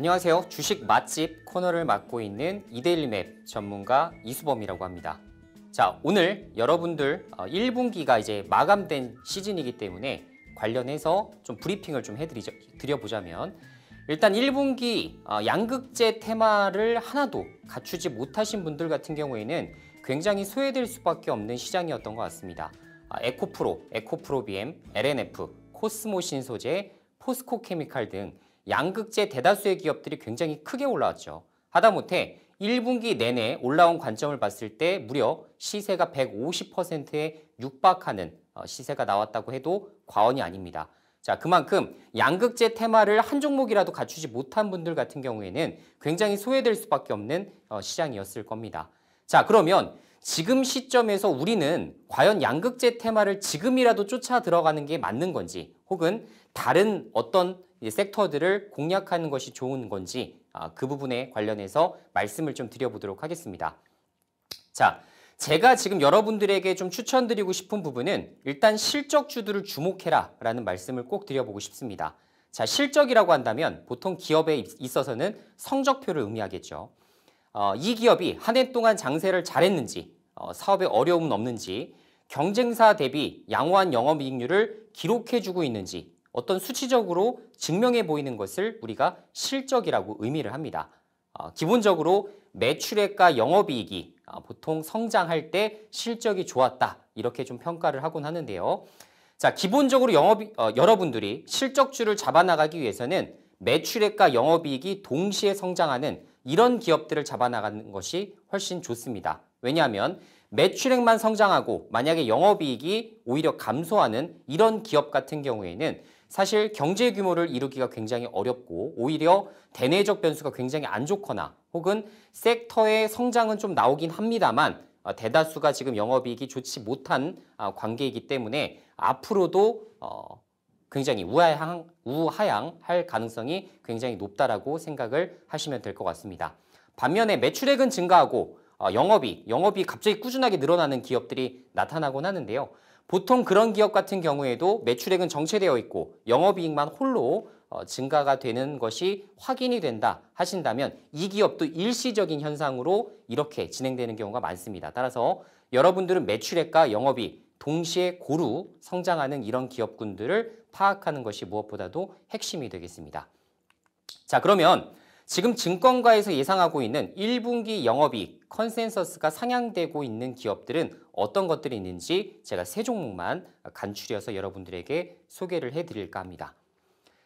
안녕하세요. 주식 맛집 코너를 맡고 있는 이데일리맵 전문가 이수범이라고 합니다. 자, 오늘 여러분들 1분기가 어, 이제 마감된 시즌이기 때문에 관련해서 좀 브리핑을 좀 해드려보자면 일단 1분기 어, 양극재 테마를 하나도 갖추지 못하신 분들 같은 경우에는 굉장히 소외될 수밖에 없는 시장이었던 것 같습니다. 아, 에코프로, 에코프로비엠, LNF, 코스모 신소재, 포스코 케미칼 등 양극재 대다수의 기업들이 굉장히 크게 올라왔죠. 하다못해 1분기 내내 올라온 관점을 봤을 때 무려 시세가 150%에 육박하는 어, 시세가 나왔다고 해도 과언이 아닙니다. 자, 그만큼 양극재 테마를 한 종목이라도 갖추지 못한 분들 같은 경우에는 굉장히 소외될 수밖에 없는 어, 시장이었을 겁니다. 자, 그러면 지금 시점에서 우리는 과연 양극재 테마를 지금이라도 쫓아 들어가는 게 맞는 건지 혹은 다른 어떤 섹터들을 공략하는 것이 좋은 건지 아, 그 부분에 관련해서 말씀을 좀 드려보도록 하겠습니다. 자, 제가 지금 여러분들에게 좀 추천드리고 싶은 부분은 일단 실적주들을 주목해라 라는 말씀을 꼭 드려보고 싶습니다. 자, 실적이라고 한다면 보통 기업에 있어서는 성적표를 의미하겠죠. 어, 이 기업이 한 해 동안 장세를 잘했는지, 어, 사업에 어려움은 없는지, 경쟁사 대비 양호한 영업이익률을 기록해주고 있는지, 어떤 수치적으로 증명해 보이는 것을 우리가 실적이라고 의미를 합니다. 어, 기본적으로 매출액과 영업이익이 어, 보통 성장할 때 실적이 좋았다 이렇게 좀 평가를 하곤 하는데요. 자 기본적으로 영업 어, 여러분들이 실적주를 잡아나가기 위해서는 매출액과 영업이익이 동시에 성장하는 이런 기업들을 잡아나가는 것이 훨씬 좋습니다. 왜냐하면 매출액만 성장하고 만약에 영업이익이 오히려 감소하는 이런 기업 같은 경우에는 사실 경제 규모를 이루기가 굉장히 어렵고 오히려 대내적 변수가 굉장히 안 좋거나 혹은 섹터의 성장은 좀 나오긴 합니다만 어, 대다수가 지금 영업이익이 좋지 못한 아, 관계이기 때문에 앞으로도 어, 굉장히 우하향, 우하향할 가능성이 굉장히 높다라고 생각을 하시면 될 것 같습니다. 반면에 매출액은 증가하고 영업이 어, 영업이 갑자기 꾸준하게 늘어나는 기업들이 나타나곤 하는데요. 보통 그런 기업 같은 경우에도 매출액은 정체되어 있고 영업이익만 홀로 어, 증가가 되는 것이 확인이 된다 하신다면 이 기업도 일시적인 현상으로 이렇게 진행되는 경우가 많습니다. 따라서 여러분들은 매출액과 영업이 동시에 고루 성장하는 이런 기업군들을 파악하는 것이 무엇보다도 핵심이 되겠습니다. 자 그러면 지금 증권가에서 예상하고 있는 1분기 영업이익 컨센서스가 상향되고 있는 기업들은 어떤 것들이 있는지 제가 세 종목만 간추려서 여러분들에게 소개를 해드릴까 합니다.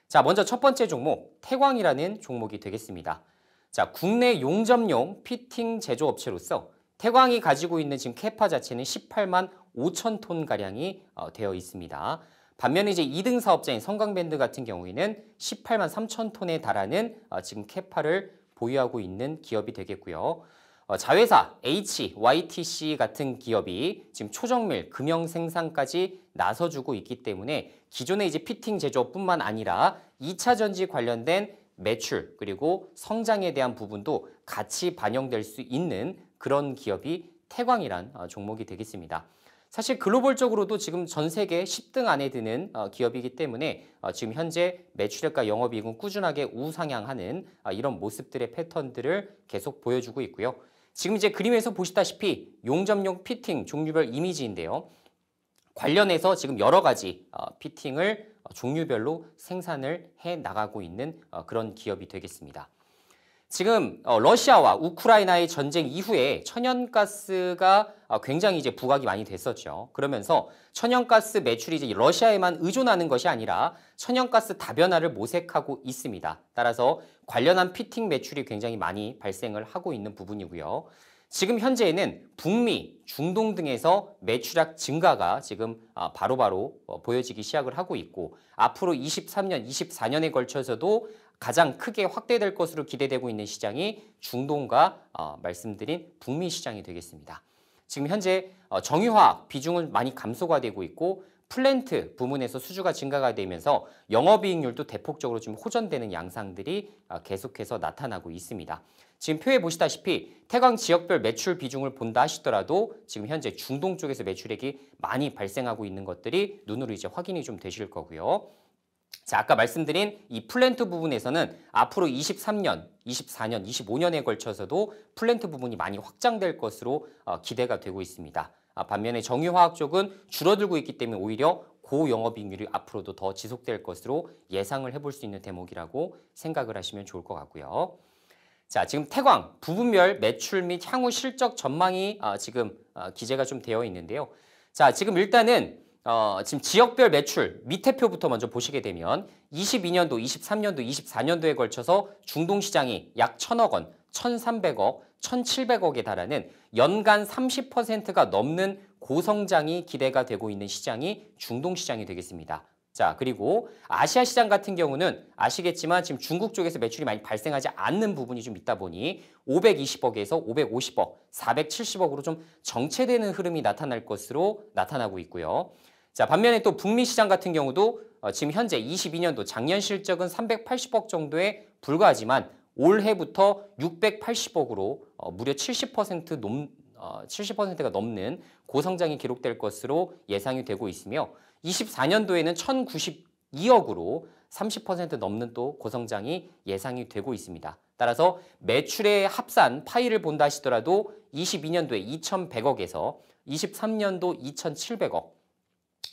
자, 먼저 첫 번째 종목, 태광이라는 종목이 되겠습니다. 자, 국내 용접용 피팅 제조업체로서 태광이 가지고 있는 지금 캐파 자체는 18만 5천 톤가량이 어, 되어 있습니다. 반면에 이제 2등 사업자인 성광밴드 같은 경우에는 18만 3천 톤에 달하는 어, 지금 캐파를 보유하고 있는 기업이 되겠고요. 어, 자회사 H, YTC 같은 기업이 지금 초정밀, 금형 생산까지 나서주고 있기 때문에 기존의 이제 피팅 제조뿐만 아니라 2차 전지 관련된 매출 그리고 성장에 대한 부분도 같이 반영될 수 있는 그런 기업이 태광이란 어, 종목이 되겠습니다. 사실 글로벌적으로도 지금 전 세계 10등 안에 드는 어, 기업이기 때문에 지금 현재 매출액과 영업이익은 꾸준하게 우상향하는 이런 모습들의 패턴들을 계속 보여주고 있고요. 지금 이제 그림에서 보시다시피 용접용 피팅 종류별 이미지인데요. 관련해서 지금 여러 가지 어, 피팅을 어, 종류별로 생산을 해 나가고 있는 어, 그런 기업이 되겠습니다. 지금 어, 러시아와 우크라이나의 전쟁 이후에 천연가스가 어, 굉장히 이제 부각이 많이 됐었죠. 그러면서 천연가스 매출이 이제 러시아에만 의존하는 것이 아니라 천연가스 다변화를 모색하고 있습니다. 따라서 관련한 피팅 매출이 굉장히 많이 발생을 하고 있는 부분이고요. 지금 현재에는 북미, 중동 등에서 매출액 증가가 지금 아, 바로바로 바로 어, 보여지기 시작을 하고 있고 앞으로 23년, 24년에 걸쳐서도 가장 크게 확대될 것으로 기대되고 있는 시장이 중동과 어, 말씀드린 북미 시장이 되겠습니다. 지금 현재 어, 정유화학 비중은 많이 감소가 되고 있고 플랜트 부문에서 수주가 증가가 되면서 영업이익률도 대폭적으로 좀 호전되는 양상들이 어, 계속해서 나타나고 있습니다. 지금 표에 보시다시피 태광 지역별 매출 비중을 본다 하시더라도 지금 현재 중동 쪽에서 매출액이 많이 발생하고 있는 것들이 눈으로 이제 확인이 좀 되실 거고요. 자, 아까 말씀드린 이 플랜트 부분에서는 앞으로 23년, 24년, 25년에 걸쳐서도 플랜트 부분이 많이 확장될 것으로 어, 기대가 되고 있습니다. 아, 반면에 정유화학 쪽은 줄어들고 있기 때문에 오히려 고영업이익률이 앞으로도 더 지속될 것으로 예상을 해볼 수 있는 대목이라고 생각을 하시면 좋을 것 같고요. 자, 지금 태광 부분별 매출 및 향후 실적 전망이 아, 지금 아, 기재가 좀 되어 있는데요. 자, 지금 일단은 어, 지금 지역별 매출 밑에 표부터 먼저 보시게 되면 22년도, 23년도, 24년도에 걸쳐서 중동 시장이 약 1,000억 원, 1,300억, 1,700억에 달하는 연간 30%가 넘는 고성장이 기대가 되고 있는 시장이 중동 시장이 되겠습니다. 자, 그리고 아시아 시장 같은 경우는 아시겠지만 지금 중국 쪽에서 매출이 많이 발생하지 않는 부분이 좀 있다 보니 520억에서 550억, 470억으로 좀 정체되는 흐름이 나타날 것으로 나타나고 있고요. 자, 반면에 또 북미 시장 같은 경우도 어, 지금 현재 22년도 작년 실적은 380억 정도에 불과하지만 올해부터 680억으로 어, 무려 70% 넘, 어, 70%가 넘는 고성장이 기록될 것으로 예상이 되고 있으며 24년도에는 1,092억으로 30% 넘는 또 고성장이 예상이 되고 있습니다. 따라서 매출의 합산 파이를 본다 하시더라도 22년도에 2,100억에서 23년도 2,700억,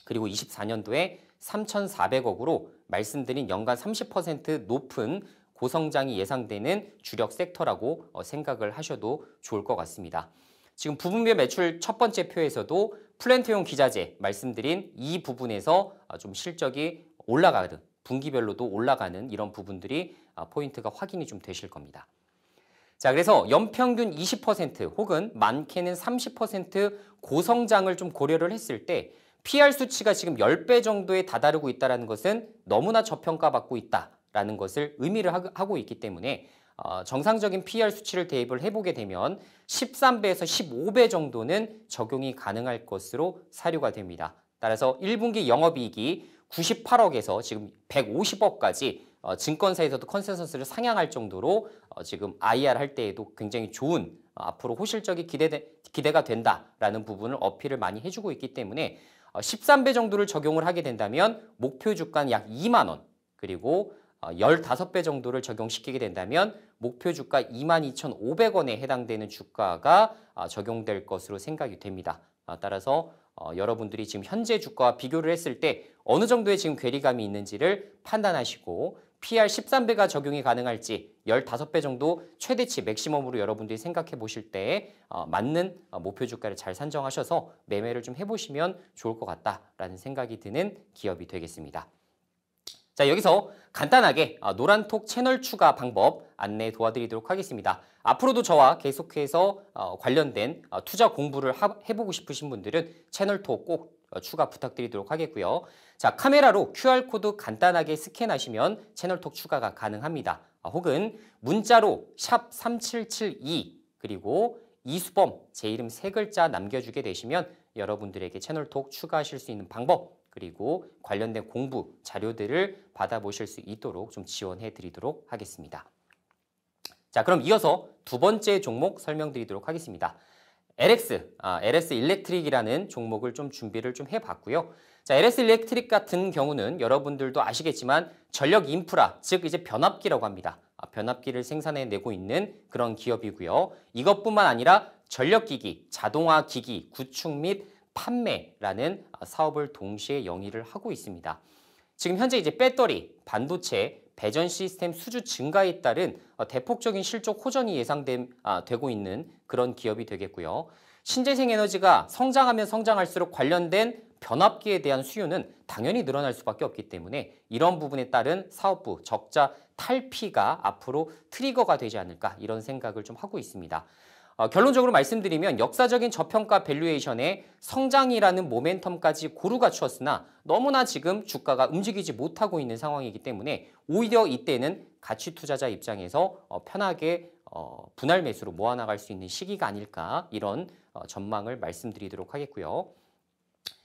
그리고 24년도에 3,400억으로 말씀드린 연간 30% 높은 고성장이 예상되는 주력 섹터라고 어, 생각을 하셔도 좋을 것 같습니다. 지금 부분별 매출 첫 번째 표에서도 플랜트용 기자재 말씀드린 이 부분에서 아, 좀 실적이 올라가는 분기별로도 올라가는 이런 부분들이 아, 포인트가 확인이 좀 되실 겁니다. 자 그래서 연평균 20% 혹은 많게는 30% 고성장을 좀 고려를 했을 때 PR 수치가 지금 10배 정도에 다다르고 있다는 것은 너무나 저평가받고 있다라는 것을 의미를 하고 있기 때문에 어, 정상적인 PR 수치를 대입을 해보게 되면 13배에서 15배 정도는 적용이 가능할 것으로 사료가 됩니다. 따라서 1분기 영업이익이 98억에서 지금 150억까지 어, 증권사에서도 컨센서스를 상향할 정도로 어, 지금 IR 할 때에도 굉장히 좋은 어, 앞으로 호실적이 기대, 기대가 된다라는 부분을 어필을 많이 해주고 있기 때문에 13배 어, 정도를 적용을 하게 된다면 목표 주가는 약 2만 원 그리고 15배 어, 정도를 적용시키게 된다면 목표 주가 22,500원에 해당되는 주가가 아, 적용될 것으로 생각이 됩니다. 아, 따라서 어, 여러분들이 지금 현재 주가와 비교를 했을 때 어느 정도의 지금 괴리감이 있는지를 판단하시고 PR13배가 적용이 가능할지 15배 정도 최대치 맥시멈으로 여러분들이 생각해 보실 때 어, 맞는 어, 목표 주가를 잘 산정하셔서 매매를 좀 해보시면 좋을 것 같다라는 생각이 드는 기업이 되겠습니다. 자 여기서 간단하게 어, 노란톡 채널 추가 방법 안내 도와드리도록 하겠습니다. 앞으로도 저와 계속해서 어, 관련된 투자 공부를 해보고 싶으신 분들은 채널톡 꼭 추가 부탁드리도록 하겠고요. 자, 카메라로 QR코드 간단하게 스캔하시면 채널톡 추가가 가능합니다. 아, 혹은 문자로 샵 3772 그리고 이수범 제 이름 세 글자 남겨주게 되시면 여러분들에게 채널톡 추가하실 수 있는 방법 그리고 관련된 공부 자료들을 받아보실 수 있도록 좀 지원해 드리도록 하겠습니다. 자 그럼 이어서 두 번째 종목 설명드리도록 하겠습니다. LX, 아, LS 일렉트릭이라는 종목을 좀 준비를 좀 해봤고요. 자, LS 일렉트릭 같은 경우는 여러분들도 아시겠지만 전력 인프라, 즉 이제 변압기라고 합니다. 아, 변압기를 생산해내고 있는 그런 기업이고요. 이것뿐만 아니라 전력기기, 자동화기기, 구축 및 판매라는 아, 사업을 동시에 영위를 하고 있습니다. 지금 현재 이제 배터리, 반도체, 배전 시스템 수주 증가에 따른 어, 대폭적인 실적 호전이 예상되고 아, 있는 그런 기업이 되겠고요. 신재생 에너지가 성장하면 성장할수록 관련된 변압기에 대한 수요는 당연히 늘어날 수밖에 없기 때문에 이런 부분에 따른 사업부 적자 탈피가 앞으로 트리거가 되지 않을까 이런 생각을 좀 하고 있습니다. 어, 결론적으로 말씀드리면 역사적인 저평가 밸류에이션에 성장이라는 모멘텀까지 고루 갖추었으나 너무나 지금 주가가 움직이지 못하고 있는 상황이기 때문에 오히려 이때는 가치 투자자 입장에서 어, 편하게 어, 분할 매수로 모아나갈 수 있는 시기가 아닐까 이런 전망을 말씀드리도록 하겠고요.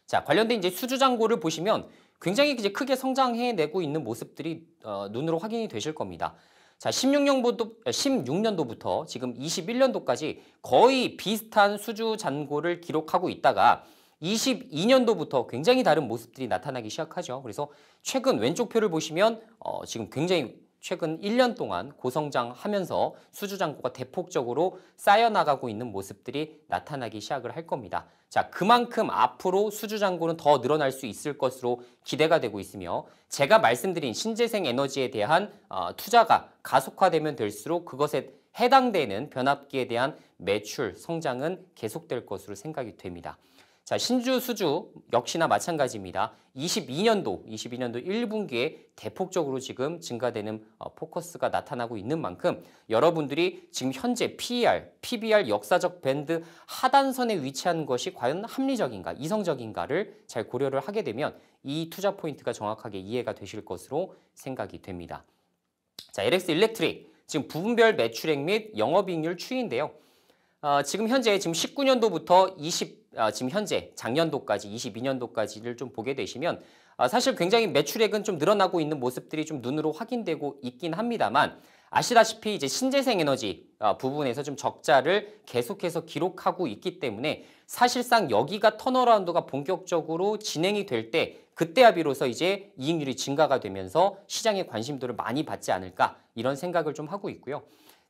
자 관련된 이제 수주장고를 보시면 굉장히 이제 크게 성장해내고 있는 모습들이 눈으로 확인이 되실 겁니다. 자, 16년부터, 16년도부터 지금 21년도까지 거의 비슷한 수주 잔고를 기록하고 있다가 22년도부터 굉장히 다른 모습들이 나타나기 시작하죠. 그래서 최근 왼쪽 표를 보시면 어, 지금 굉장히 최근 1년 동안 고성장하면서 수주잔고가 대폭적으로 쌓여나가고 있는 모습들이 나타나기 시작을 할 겁니다. 자, 그만큼 앞으로 수주잔고는 더 늘어날 수 있을 것으로 기대가 되고 있으며 제가 말씀드린 신재생 에너지에 대한 어, 투자가 가속화되면 될수록 그것에 해당되는 변압기에 대한 매출 성장은 계속될 것으로 생각이 됩니다. 자, 신주 수주 역시나 마찬가지입니다. 22년도, 22년도 1분기에 대폭적으로 지금 증가되는 어, 포커스가 나타나고 있는 만큼 여러분들이 지금 현재 PER, PBR 역사적 밴드 하단선에 위치한 것이 과연 합리적인가, 이성적인가를 잘 고려를 하게 되면 이 투자 포인트가 정확하게 이해가 되실 것으로 생각이 됩니다. 자, LX 일렉트릭 지금 부분별 매출액 및 영업이익률 추이인데요. 어, 지금 현재 지금 19년도부터 20 아, 지금 현재 작년도까지 22년도까지를 좀 보게 되시면 아, 사실 굉장히 매출액은 좀 늘어나고 있는 모습들이 좀 눈으로 확인되고 있긴 합니다만 아시다시피 이제 신재생 에너지 아, 부분에서 좀 적자를 계속해서 기록하고 있기 때문에 사실상 여기가 터널라운드가 본격적으로 진행이 될 때 그때야 비로소 이제 이익률이 증가가 되면서 시장의 관심도를 많이 받지 않을까 이런 생각을 좀 하고 있고요.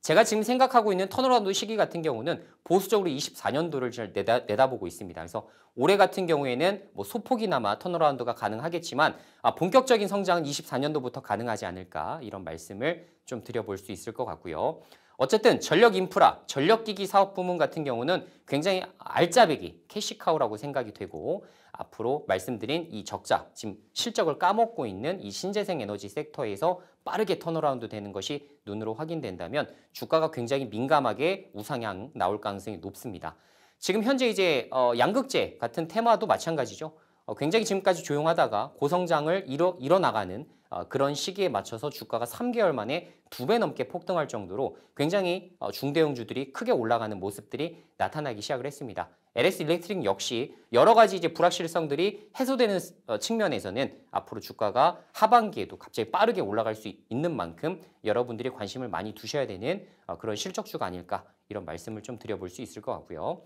제가 지금 생각하고 있는 턴어라운드 시기 같은 경우는 보수적으로 24년도를 잘 내다, 내다보고 있습니다. 그래서 올해 같은 경우에는 뭐 소폭이나마 턴어라운드가 가능하겠지만 아, 본격적인 성장은 24년도부터 가능하지 않을까 이런 말씀을 좀 드려볼 수 있을 것 같고요. 어쨌든 전력 인프라, 전력기기 사업 부문 같은 경우는 굉장히 알짜배기, 캐시카우라고 생각이 되고 앞으로 말씀드린 이 적자, 지금 실적을 까먹고 있는 이 신재생 에너지 섹터에서 빠르게 턴어라운드 되는 것이 눈으로 확인된다면 주가가 굉장히 민감하게 우상향 나올 가능성이 높습니다. 지금 현재 이제 어, 양극재 같은 테마도 마찬가지죠. 어, 굉장히 지금까지 조용하다가 고성장을 이뤄, 일어나가는 어, 그런 시기에 맞춰서 주가가 3개월 만에 두 배 넘게 폭등할 정도로 굉장히 어, 중대형주들이 크게 올라가는 모습들이 나타나기 시작을 했습니다. LS 일렉트릭 역시 여러 가지 이제 불확실성들이 해소되는 어, 측면에서는 앞으로 주가가 하반기에도 갑자기 빠르게 올라갈 수 있는 만큼 여러분들이 관심을 많이 두셔야 되는 어, 그런 실적주가 아닐까 이런 말씀을 좀 드려볼 수 있을 것 같고요.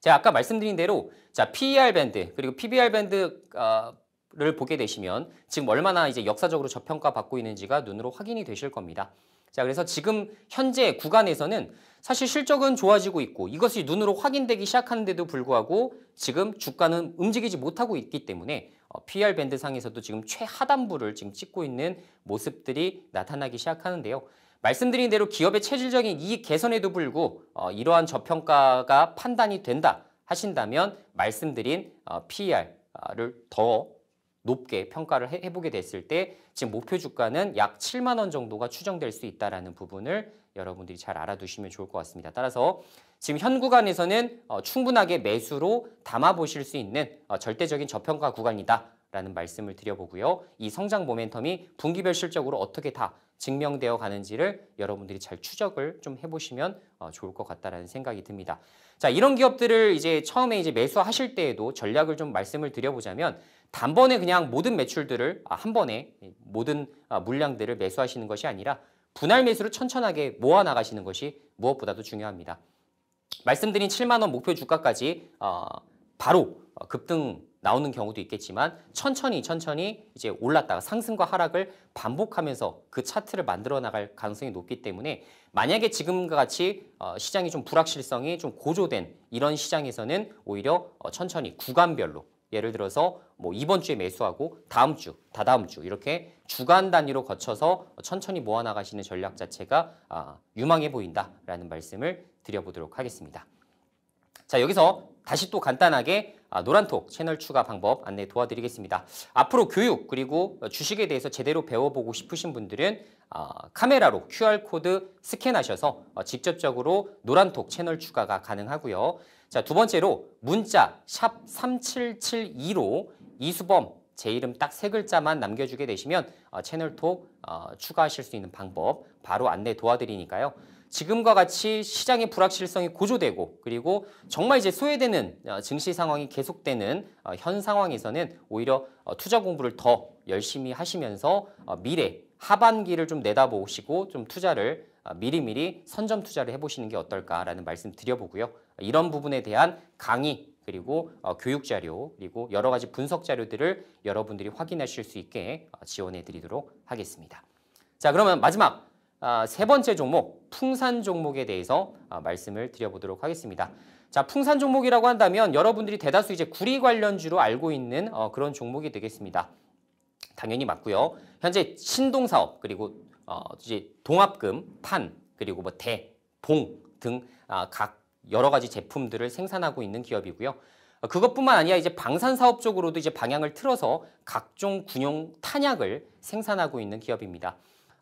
제가 아까 말씀드린 대로 자 PER 밴드 그리고 PBR 밴드 어, 를 보게 되시면 지금 얼마나 이제 역사적으로 저평가 받고 있는지가 눈으로 확인이 되실 겁니다. 자, 그래서 지금 현재 구간에서는 사실 실적은 좋아지고 있고 이것이 눈으로 확인되기 시작하는데도 불구하고 지금 주가는 움직이지 못하고 있기 때문에 어, PR e 밴드 상에서도 지금 최하단부를 지금 찍고 있는 모습들이 나타나기 시작하는데요. 말씀드린 대로 기업의 체질적인 이익 개선에도 불구 어, 이러한 저평가가 판단이 된다 하신다면 말씀드린 어, p e r 를더 높게 평가를 해, 보게 됐을 때 지금 목표 주가는 약 7만 원 정도가 추정될 수 있다라는 부분을 여러분들이 잘 알아두시면 좋을 것 같습니다. 따라서 지금 현 구간에서는 어, 충분하게 매수로 담아 보실 수 있는 어, 절대적인 저평가 구간이다. 라는 말씀을 드려보고요. 이 성장 모멘텀이 분기별 실적으로 어떻게 다 증명되어 가는지를 여러분들이 잘 추적을 좀 해보시면 어, 좋을 것 같다라는 생각이 듭니다. 자, 이런 기업들을 이제 처음에 이제 매수하실 때에도 전략을 좀 말씀을 드려보자면 단번에 그냥 모든 매출들을 아, 한 번에 모든 아, 물량들을 매수하시는 것이 아니라 분할 매수를 천천하게 모아 나가시는 것이 무엇보다도 중요합니다. 말씀드린 7만 원 목표 주가까지 어, 바로 어, 급등 나오는 경우도 있겠지만 천천히 천천히 이제 올랐다가 상승과 하락을 반복하면서 그 차트를 만들어 나갈 가능성이 높기 때문에 만약에 지금과 같이 어, 시장이 좀 불확실성이 좀 고조된 이런 시장에서는 오히려 어, 천천히 구간별로 예를 들어서 뭐 이번 주에 매수하고 다음 주, 다다음 주 이렇게 주간 단위로 거쳐서 천천히 모아 나가시는 전략 자체가 아, 유망해 보인다라는 말씀을 드려보도록 하겠습니다. 자 여기서 다시 또 간단하게 아, 노란톡 채널 추가 방법 안내 도와드리겠습니다. 앞으로 교육 그리고 주식에 대해서 제대로 배워보고 싶으신 분들은 아, 카메라로 QR코드 스캔하셔서 어, 직접적으로 노란톡 채널 추가가 가능하고요. 자, 두 번째로 문자 샵 3772로 이수범 제 이름 딱 세 글자만 남겨주게 되시면 어, 채널톡 어, 추가하실 수 있는 방법 바로 안내 도와드리니까요. 지금과 같이 시장의 불확실성이 고조되고 그리고 정말 이제 소외되는 어, 증시 상황이 계속되는 어, 현 상황에서는 오히려 어, 투자 공부를 더 열심히 하시면서 미래 하반기를 좀 내다보시고 좀 투자를 미리미리 선점 투자를 해보시는 게 어떨까라는 말씀 드려보고요. 이런 부분에 대한 강의 그리고 교육 자료 그리고 여러 가지 분석 자료들을 여러분들이 확인하실 수 있게 지원해 드리도록 하겠습니다. 자 그러면 마지막 아, 세 번째 종목, 풍산 종목에 대해서 아, 말씀을 드려보도록 하겠습니다. 자, 풍산 종목이라고 한다면 여러분들이 대다수 이제 구리 관련주로 알고 있는 어, 그런 종목이 되겠습니다. 당연히 맞고요. 현재 신동 사업 그리고 어, 이제 동합금, 판 그리고 뭐 대, 봉 등각 아, 여러 가지 제품들을 생산하고 있는 기업이고요. 그것뿐만 아니라 이제 방산 사업 쪽으로도 이제 방향을 틀어서 각종 군용 탄약을 생산하고 있는 기업입니다.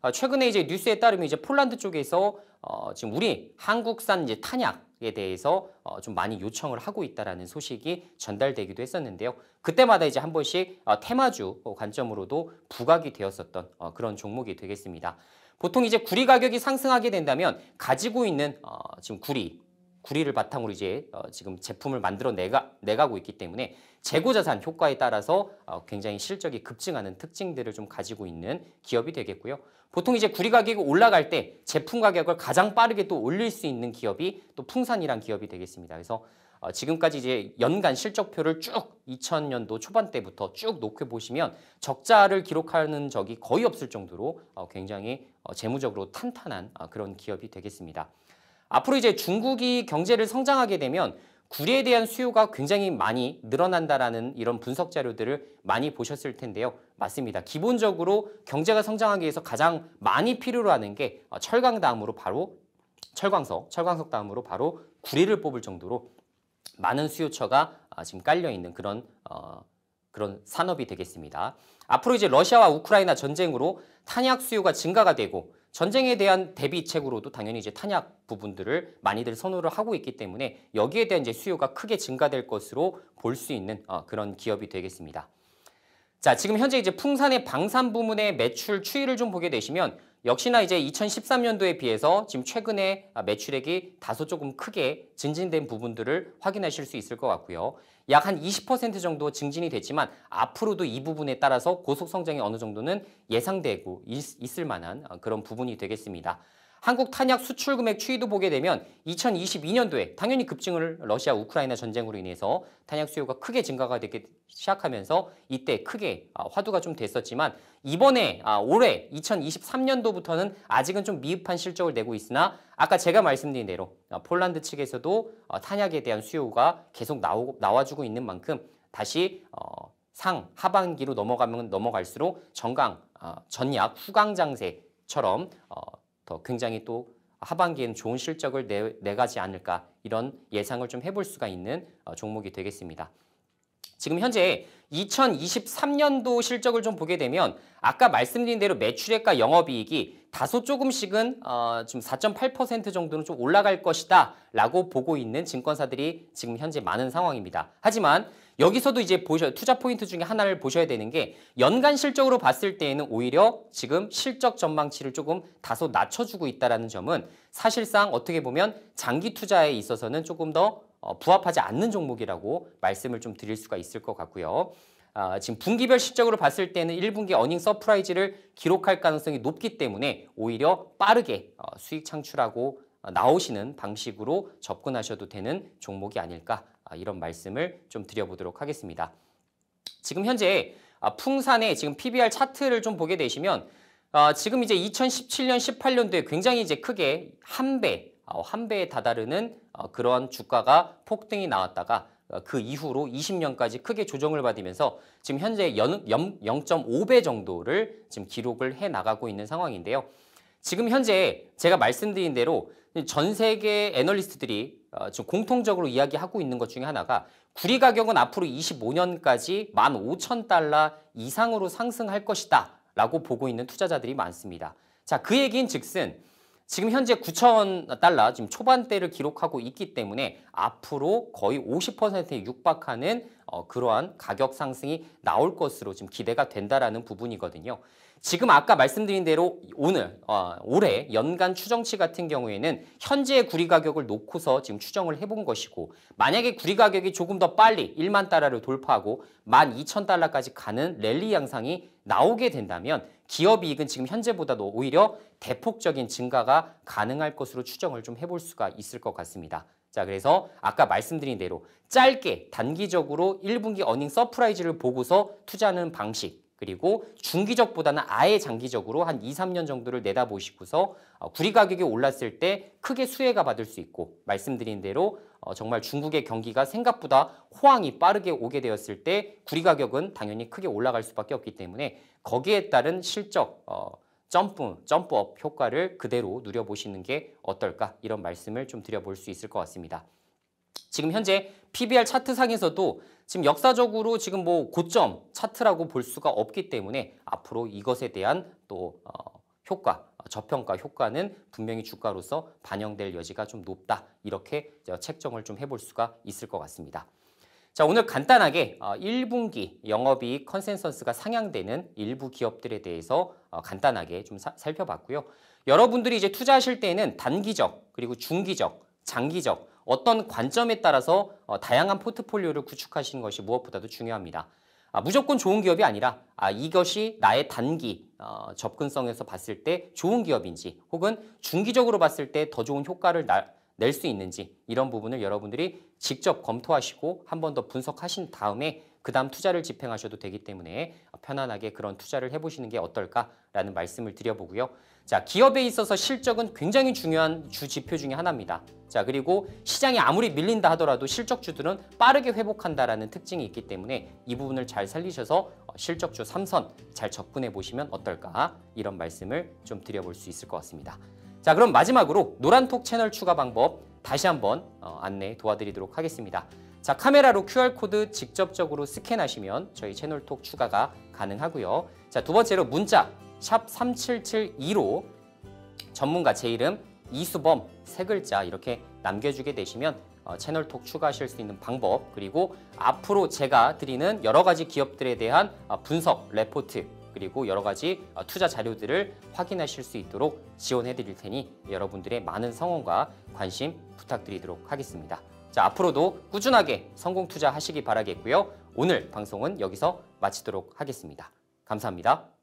아, 최근에 이제 뉴스에 따르면 이제 폴란드 쪽에서 어, 지금 우리 한국산 이제 탄약에 대해서 어, 좀 많이 요청을 하고 있다라는 소식이 전달되기도 했었는데요. 그때마다 이제 한 번씩 어, 테마주 관점으로도 부각이 되었었던 어, 그런 종목이 되겠습니다. 보통 이제 구리 가격이 상승하게 된다면 가지고 있는 어, 지금 구리 구리를 바탕으로 이제 어, 지금 제품을 만들어 내가, 내가고 있기 때문에 재고자산 효과에 따라서 어, 굉장히 실적이 급증하는 특징들을 좀 가지고 있는 기업이 되겠고요. 보통 이제 구리 가격이 올라갈 때 제품 가격을 가장 빠르게 또 올릴 수 있는 기업이 또 풍산이란 기업이 되겠습니다. 그래서 어, 지금까지 이제 연간 실적표를 쭉 2000년도 초반 때부터 쭉 놓고 보시면 적자를 기록하는 적이 거의 없을 정도로 어, 굉장히 어, 재무적으로 탄탄한 어, 그런 기업이 되겠습니다. 앞으로 이제 중국이 경제를 성장하게 되면 구리에 대한 수요가 굉장히 많이 늘어난다라는 이런 분석 자료들을 많이 보셨을 텐데요. 맞습니다. 기본적으로 경제가 성장하기 위해서 가장 많이 필요로 하는 게 어, 철강 다음으로 바로 철광석, 철광석 다음으로 바로 구리를 뽑을 정도로 많은 수요처가 어, 지금 깔려 있는 그런 어, 그런 산업이 되겠습니다. 앞으로 이제 러시아와 우크라이나 전쟁으로 탄약 수요가 증가가 되고 전쟁에 대한 대비책으로도 당연히 이제 탄약 부분들을 많이들 선호를 하고 있기 때문에 여기에 대한 이제 수요가 크게 증가될 것으로 볼 수 있는 어, 그런 기업이 되겠습니다. 자, 지금 현재 이제 풍산의 방산 부문의 매출 추이를 좀 보게 되시면 역시나 이제 2013년도에 비해서 지금 최근에 매출액이 다소 조금 크게 증진된 부분들을 확인하실 수 있을 것 같고요. 약 한 20% 정도 증진이 됐지만 앞으로도 이 부분에 따라서 고속 성장이 어느 정도는 예상되고 있, 있을 만한 그런 부분이 되겠습니다. 한국 탄약 수출 금액 추이도 보게 되면 2022년도에 당연히 급증을 러시아 우크라이나 전쟁으로 인해서 탄약 수요가 크게 증가가 되기 시작하면서 이때 크게 아, 화두가 좀 됐었지만 이번에 아, 올해 2023년도부터는 아직은 좀 미흡한 실적을 내고 있으나 아까 제가 말씀드린 대로 아, 폴란드 측에서도 어, 탄약에 대한 수요가 계속 나오, 고 나와주고 있는 만큼 다시 어, 상 하반기로 넘어가면 넘어갈수록 전강 전약 후강 장세처럼 어, 더 굉장히 또 하반기에는 좋은 실적을 내, 내가지 않을까 이런 예상을 좀 해볼 수가 있는 어, 종목이 되겠습니다. 지금 현재 2023년도 실적을 좀 보게 되면 아까 말씀드린 대로 매출액과 영업이익이 다소 조금씩은 어, 좀4.8% 정도는 좀 올라갈 것이다 라고 보고 있는 증권사들이 지금 현재 많은 상황입니다. 하지만 여기서도 이제 보셔 투자 포인트 중에 하나를 보셔야 되는 게 연간 실적으로 봤을 때에는 오히려 지금 실적 전망치를 조금 다소 낮춰주고 있다라는 점은 사실상 어떻게 보면 장기 투자에 있어서는 조금 더 어, 부합하지 않는 종목이라고 말씀을 좀 드릴 수가 있을 것 같고요. 아, 지금 분기별 실적으로 봤을 때는 1분기 어닝 서프라이즈를 기록할 가능성이 높기 때문에 오히려 빠르게 어, 수익 창출하고 어, 나오시는 방식으로 접근하셔도 되는 종목이 아닐까 아, 이런 말씀을 좀 드려보도록 하겠습니다. 지금 현재 아, 풍산의 지금 PBR 차트를 좀 보게 되시면 아, 지금 이제 2017년, 18년도에 굉장히 이제 크게 한 배, 한 배에 다다르는 어, 그런 주가가 폭등이 나왔다가 어, 그 이후로 20년까지 크게 조정을 받으면서 지금 현재 연, 0.5배 정도를 지금 기록을 해 나가고 있는 상황인데요. 지금 현재 제가 말씀드린 대로 전 세계 애널리스트들이 어, 지금 공통적으로 이야기하고 있는 것 중에 하나가 구리 가격은 앞으로 25년까지 15,000달러 이상으로 상승할 것이다 라고 보고 있는 투자자들이 많습니다. 자, 그 얘기인 즉슨 지금 현재 9,000달러 지금 초반대를 기록하고 있기 때문에 앞으로 거의 50%에 육박하는 어, 그러한 가격 상승이 나올 것으로 지금 기대가 된다라는 부분이거든요. 지금 아까 말씀드린 대로 오늘 어, 올해 연간 추정치 같은 경우에는 현재의 구리 가격을 놓고서 지금 추정을 해본 것이고 만약에 구리 가격이 조금 더 빨리 1만 달러를 돌파하고 1만 2천 달러까지 가는 랠리 양상이 나오게 된다면 기업 이익은 지금 현재보다도 오히려 대폭적인 증가가 가능할 것으로 추정을 좀 해볼 수가 있을 것 같습니다. 자 그래서 아까 말씀드린 대로 짧게 단기적으로 1분기 어닝 서프라이즈를 보고서 투자하는 방식 그리고 중기적보다는 아예 장기적으로 한 2, 3년 정도를 내다보시고서 어, 구리 가격이 올랐을 때 크게 수혜가 받을 수 있고 말씀드린 대로 어, 정말 중국의 경기가 생각보다 호황이 빠르게 오게 되었을 때 구리 가격은 당연히 크게 올라갈 수밖에 없기 때문에 거기에 따른 실적 어, 점프, 점프업 효과를 그대로 누려보시는 게 어떨까 이런 말씀을 좀 드려볼 수 있을 것 같습니다. 지금 현재 PBR 차트상에서도 지금 역사적으로 지금 뭐 고점 차트라고 볼 수가 없기 때문에 앞으로 이것에 대한 또 어, 효과, 저평가 효과는 분명히 주가로서 반영될 여지가 좀 높다 이렇게 책정을 좀 해볼 수가 있을 것 같습니다. 자, 오늘 간단하게 1분기 어, 영업이익 컨센서스가 상향되는 일부 기업들에 대해서 어, 간단하게 좀 사, 살펴봤고요. 여러분들이 이제 투자하실 때는 단기적, 그리고 중기적, 장기적 어떤 관점에 따라서 어, 다양한 포트폴리오를 구축하시는 것이 무엇보다도 중요합니다. 아, 무조건 좋은 기업이 아니라 아, 이것이 나의 단기 어, 접근성에서 봤을 때 좋은 기업인지 혹은 중기적으로 봤을 때 더 좋은 효과를 낼 수 있는지 이런 부분을 여러분들이 직접 검토하시고 한 번 더 분석하신 다음에 그 다음 투자를 집행하셔도 되기 때문에 편안하게 그런 투자를 해보시는 게 어떨까라는 말씀을 드려보고요. 자, 기업에 있어서 실적은 굉장히 중요한 주 지표 중의 하나입니다. 자, 그리고 시장이 아무리 밀린다 하더라도 실적주들은 빠르게 회복한다라는 특징이 있기 때문에 이 부분을 잘 살리셔서 어, 실적주 3선잘 접근해 보시면 어떨까 이런 말씀을 좀 드려볼 수 있을 것 같습니다. 자, 그럼 마지막으로 노란톡 채널 추가 방법 다시 한번 어, 안내 도와드리도록 하겠습니다. 자 카메라로 QR코드 직접적으로 스캔하시면 저희 채널톡 추가가 가능하고요. 자두 번째로 문자 샵 3772로 전문가 제 이름 이수범 세 글자 이렇게 남겨주게 되시면 어, 채널톡 추가하실 수 있는 방법 그리고 앞으로 제가 드리는 여러 가지 기업들에 대한 어, 분석, 레포트 그리고 여러 가지 어, 투자 자료들을 확인하실 수 있도록 지원해 드릴 테니 여러분들의 많은 성원과 관심 부탁드리도록 하겠습니다. 자, 앞으로도 꾸준하게 성공 투자하시기 바라겠고요. 오늘 방송은 여기서 마치도록 하겠습니다. 감사합니다.